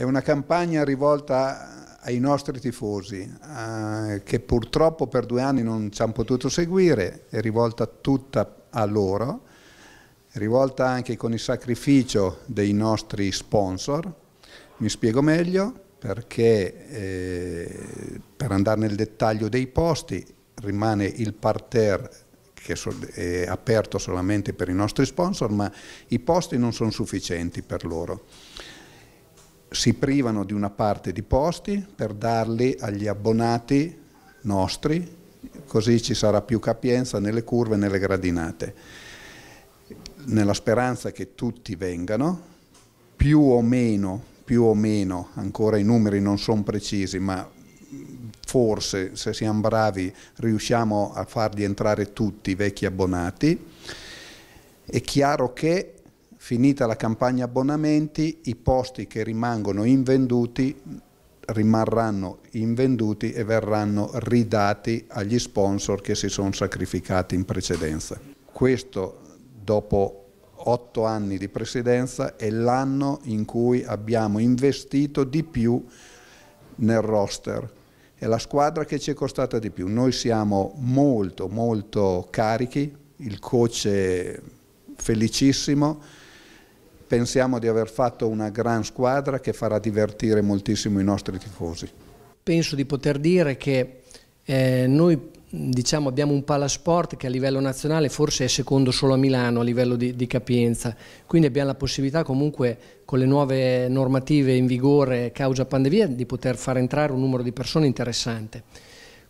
È una campagna rivolta ai nostri tifosi, eh, che purtroppo per due anni non ci hanno potuto seguire, è rivolta tutta a loro, è rivolta anche con il sacrificio dei nostri sponsor. Mi spiego meglio perché eh, per andare nel dettaglio dei posti rimane il parterre che è aperto solamente per i nostri sponsor, ma i posti non sono sufficienti per loro si privano di una parte di posti per darli agli abbonati nostri, così ci sarà più capienza nelle curve e nelle gradinate. Nella speranza che tutti vengano, più o meno, più o meno, ancora i numeri non sono precisi, ma forse se siamo bravi riusciamo a farli entrare tutti i vecchi abbonati. È chiaro che finita la campagna abbonamenti, i posti che rimangono invenduti rimarranno invenduti e verranno ridati agli sponsor che si sono sacrificati in precedenza. Questo dopo otto anni di presidenza è l'anno in cui abbiamo investito di più nel roster. È la squadra che ci è costata di più. Noi siamo molto molto carichi, il coach è felicissimo, pensiamo di aver fatto una gran squadra che farà divertire moltissimo i nostri tifosi. Penso di poter dire che eh, noi diciamo, abbiamo un palasport che a livello nazionale forse è secondo solo a Milano a livello di, di capienza, quindi abbiamo la possibilità comunque con le nuove normative in vigore causa pandemia di poter far entrare un numero di persone interessante.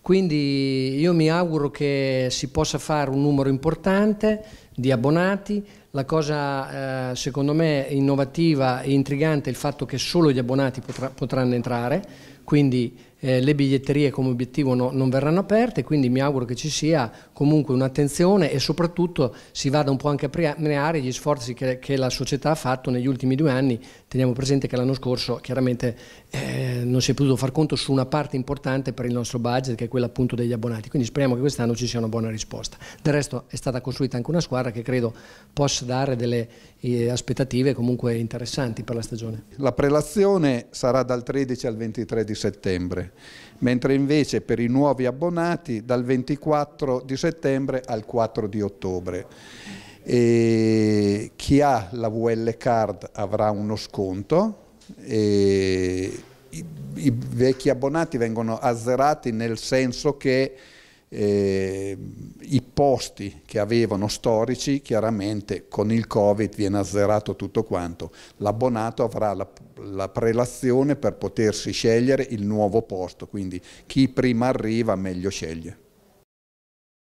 Quindi io mi auguro che si possa fare un numero importante, di abbonati. La cosa eh, secondo me innovativa e intrigante è il fatto che solo gli abbonati potrà, potranno entrare, quindi eh, le biglietterie come obiettivo no, non verranno aperte, quindi mi auguro che ci sia comunque un'attenzione e soprattutto si vada un po' anche a premiare gli sforzi che, che, la società ha fatto negli ultimi due anni. Teniamo presente che l'anno scorso chiaramente eh, non si è potuto far conto su una parte importante per il nostro budget che è quella appunto degli abbonati, quindi speriamo che quest'anno ci sia una buona risposta. Del resto è stata costruita anche una squadra squadra che credo possa dare delle eh, aspettative comunque interessanti per la stagione. La prelazione sarà dal 13 al 23 di settembre, mentre invece per i nuovi abbonati dal 24 di settembre al 4 di ottobre. E chi ha la VL Card avrà uno sconto i, i vecchi abbonati vengono azzerati nel senso che eh, i posti che avevano storici, chiaramente con il Covid viene azzerato tutto quanto, l'abbonato avrà la, la, prelazione per potersi scegliere il nuovo posto, quindi chi prima arriva meglio sceglie.